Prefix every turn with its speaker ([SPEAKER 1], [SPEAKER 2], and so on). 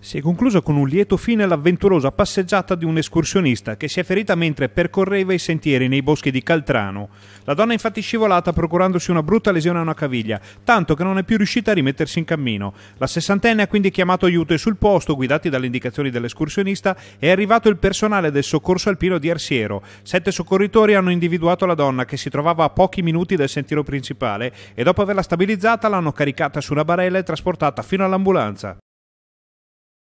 [SPEAKER 1] Si è conclusa con un lieto fine l'avventurosa passeggiata di un escursionista che si è ferita mentre percorreva i sentieri nei boschi di Caltrano. La donna è infatti scivolata procurandosi una brutta lesione a una caviglia, tanto che non è più riuscita a rimettersi in cammino. La sessantenne ha quindi chiamato aiuto e sul posto, guidati dalle indicazioni dell'escursionista, è arrivato il personale del soccorso alpino di Arsiero. Sette soccorritori hanno individuato la donna che si trovava a pochi minuti dal sentiero principale e dopo averla stabilizzata l'hanno caricata su una barella e trasportata fino all'ambulanza.